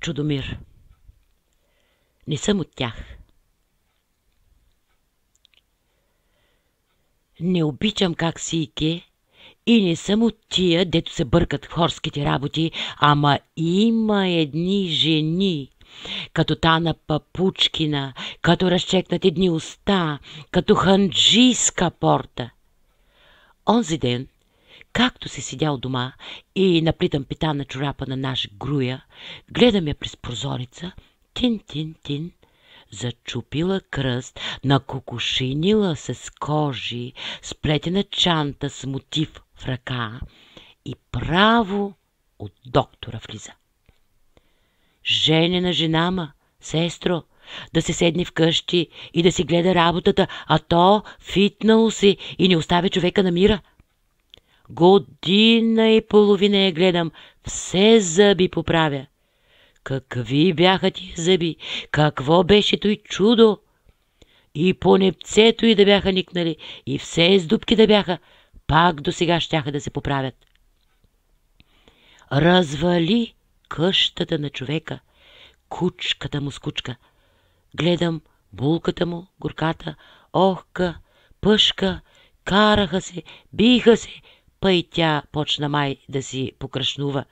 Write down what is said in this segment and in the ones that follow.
Чудомир. Не съм от тях. Не обичам как сийки и не съм от тия, дето се бъркат в хорските работи, ама има едни жени, като та на Папучкина, като разчекнат едни уста, като ханджийска порта. Онзи ден – Както си седял дома и наплитам пита на чорапа на наш груя, гледам я през прозореца, тин-тин-тин, зачупила кръст, кокошинила се с кожи, сплетена чанта с мотив в ръка и право от доктора влиза. Женена жена ма, сестро, да се седне вкъщи и да си гледа работата, а то фитнало се и не оставя човека на мира – Година и половина я гледам, все зъби поправя. Какви бяха ти зъби? Какво беше той чудо? И по непцето и да бяха никнали, и все с дубки да бяха, пак до сега щяха да се поправят. Развали къщата на човека, кучката му с кучка. Гледам булката му, горката, охка, пъшка, караха се, биха се, па и тя почна май да си покрашнува.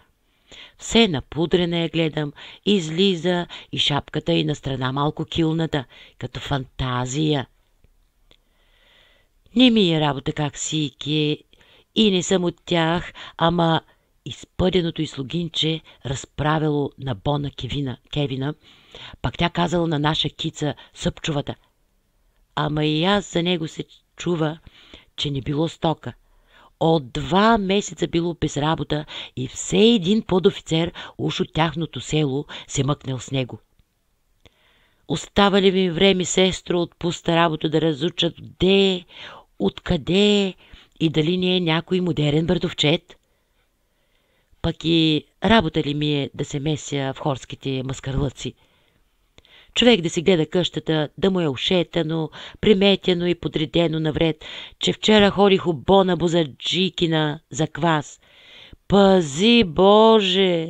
Все напудрена я гледам, излиза и шапката и на страна малко килната, като фантазия. Не ми е работа как си и не съм от тях, ама изпъденото и слугинче разправило на Бона Кевина, Кевина, пак тя казала на наша кица Съпчувата. Ама и аз за него се чува, че не било стока – от два месеца било без работа и все един подофицер, уж от тяхното село, се мъкнал с него. Остава ли ми време, сестро, от пуста работа да разучат де, откъде и дали не е някой модерен бърдовчет? Пък и работа ли ми е да се меся в хорските маскарлъци? човек да си гледа къщата, да му е ушетено, приметено и подредено навред, че вчера ходих обона Бозаджикина за квас. Пази, Боже!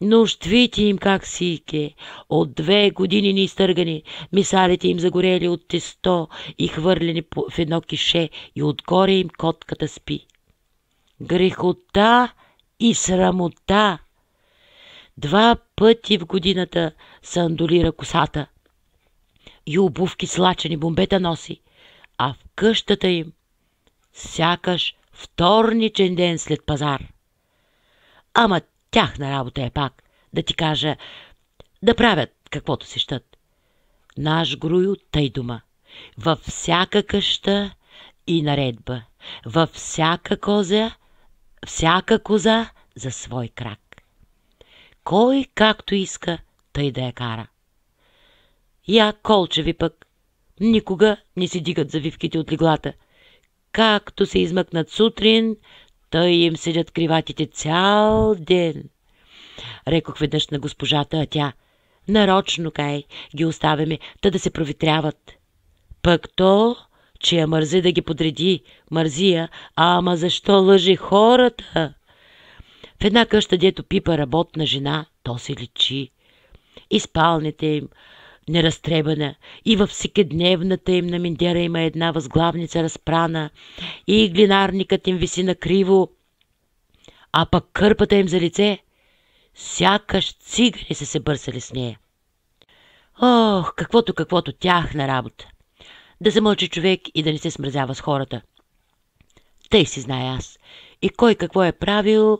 Но вити им как сике. От две години ни изтъргани, мисалите им загорели от тесто и хвърлени в едно кише и отгоре им котката спи. Грехота и срамота. Два пъти в годината – се андолира косата и обувки с лачени бомбета носи, а в къщата им сякаш вторничен ден след пазар. Ама тяхна работа е пак, да ти кажа, да правят каквото си щат. Наш грую тъй дума. Във всяка къща и наредба. Във всяка козя, всяка коза за свой крак. Кой както иска – тъй да я кара. Я колчеви пък никога не си дигат завивките от леглата. Както се измъкнат сутрин, тъй им седят криватите цял ден. Рекох веднъж на госпожата, а тя нарочно кай ги оставяме, та да се провитряват. Пък то, че я мързи да ги подреди, мързия. ама защо лъжи хората? В една къща, дето пипа работна жена, то се личи спалните им, неразтребана, и във всекидневната им на Миндера има една възглавница разпрана, и глинарникът им виси накриво, а пък кърпата им за лице, сякаш цигани са се бърсали с нея. Ох, каквото, каквото тяхна работа! Да замълчи човек и да не се смразява с хората. Тъй си знае аз. И кой какво е правил,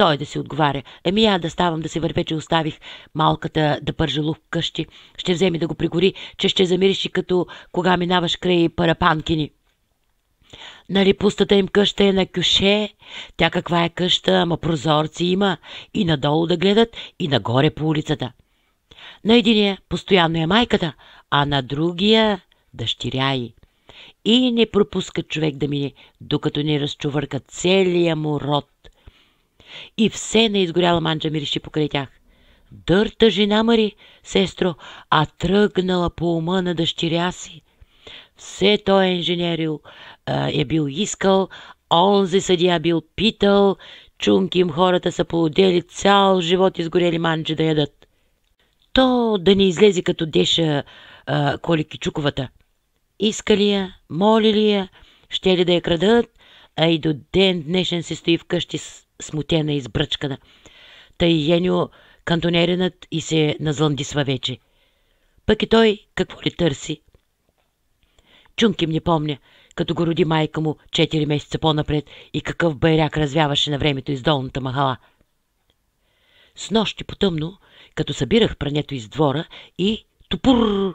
той да си отговаря. Еми я да ставам да се вървя, че оставих малката да пържа лук къщи. Ще вземе да го пригори, че ще замириш и като кога минаваш край парапанкини. Нали пустата им къща е на кюше? Тя каква е къща, ама прозорци има. И надолу да гледат, и нагоре по улицата. На единия постоянно е майката, а на другия дъщеря й. И не пропуска човек да мине, докато не разчувърка целия му род и все на изгоряла манджа мирише покрай тях. Дърта жена Мари, сестро, а тръгнала по ума на дъщеря си. Все той е инженерил, е бил искал, онзи съдия бил питал, чунки им хората са полудели цял живот изгорели манджи да ядат. То да не излезе като деша а, колики чуковата. Иска ли я, моли ли я, ще ли да я крадат, а и до ден днешен се стои вкъщи с смутена, Та и Енио кантонеринът и се назландисва вече. Пък и той какво ли търси? Чунки не помня, като го роди майка му четири месеца по-напред и какъв байряк развяваше на времето из долната махала. С нощи потъмно, като събирах прането из двора и топур!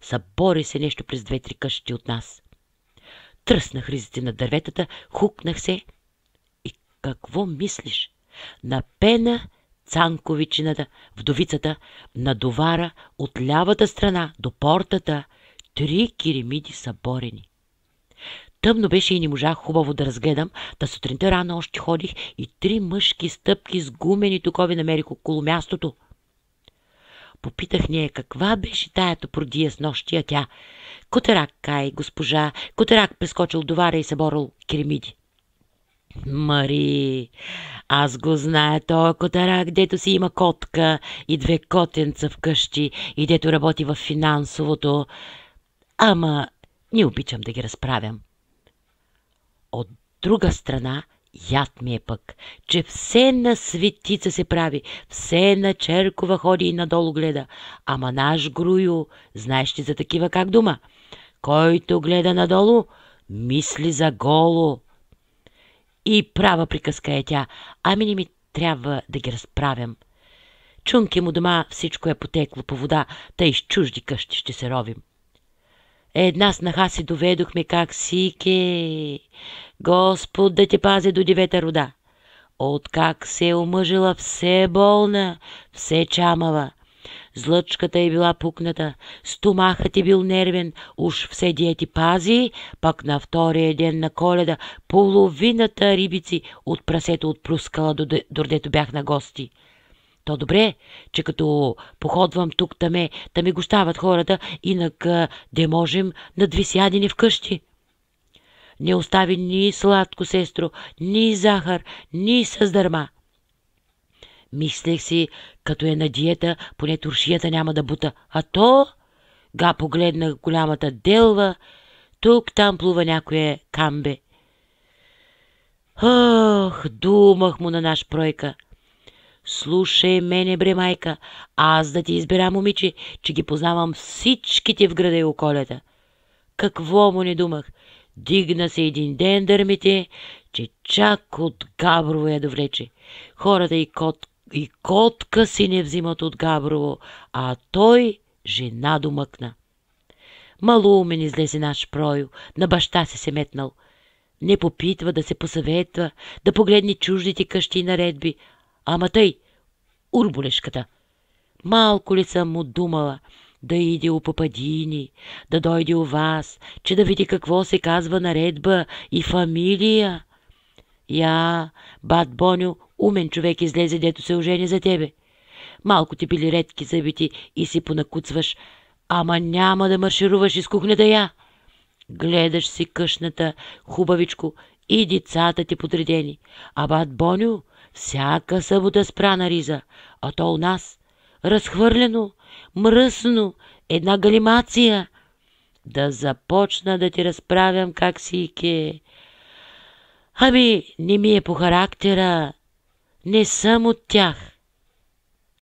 Събори се нещо през две-три къщи от нас. Тръснах ризите на дърветата, хукнах се – какво мислиш? Напена Цанковичината, вдовицата, на довара от лявата страна до портата три киремиди са борени. Тъмно беше и не можах хубаво да разгледам, та сутринта рано още ходих и три мъжки стъпки с гумени токови намерих около мястото. Попитах нея каква беше тая продия с нощия тя. Котерак кай, госпожа, Котерак прескочил довара и борил киремиди. Мари, аз го зная той котара, дето си има котка и две котенца вкъщи и дето работи в финансовото. Ама не обичам да ги разправям. От друга страна, яд ми е пък, че все на светица се прави, все на черкова ходи и надолу гледа. Ама наш грую, знаеш ли за такива как дума? Който гледа надолу, мисли за голо. И права приказка е тя. Ами не ми трябва да ги разправям. Чунки е му дома всичко е потекло по вода, тъй с чужди къщи ще се ровим. Е, една снаха си доведохме как сике. Господ да те пази до девета рода. Откак се е омъжила все болна, все чамава. Злъчката е била пукната, стомахът е бил нервен, уж все диети пази, пак на втория ден на коледа половината рибици от прасето отплюскала, дордето бях на гости. То добре, че като походвам тук таме, да ми е гощават хората, инак де можем сядени вкъщи. Не остави ни сладко, сестро, ни захар, ни създърма. Мислех си, като е на диета, поне туршията няма да бута. А то... Га погледна голямата делва. Тук там плува някое камбе. Ох, думах му на наш пройка. Слушай мене, бре, майка, аз да ти избера момиче, че ги познавам всичките в града и околята. Какво му не думах? Дигна се един ден дърмите, че чак от Габрово я довлече. Хората и кот и котка си не взимат от Габрово, а той жена домъкна. Малоумен излезе наш прою, на баща се се метнал. Не попитва да се посъветва, да погледне чуждите къщи и наредби. Ама тъй, урболешката. Малко ли съм му думала да иде у попадини, да дойде у вас, че да види какво се казва наредба и фамилия. Я, бат Боню, умен човек излезе, дето се ожени за тебе. Малко ти били редки зъбите и си понакуцваш. Ама няма да маршируваш из кухнята я. Гледаш си къшната хубавичко, и децата ти подредени. А бат Боню, всяка събота спра на риза, а то у нас разхвърлено, мръсно, една галимация. Да започна да ти разправям как си ике. Ами, не ми е по характера. Не съм от тях.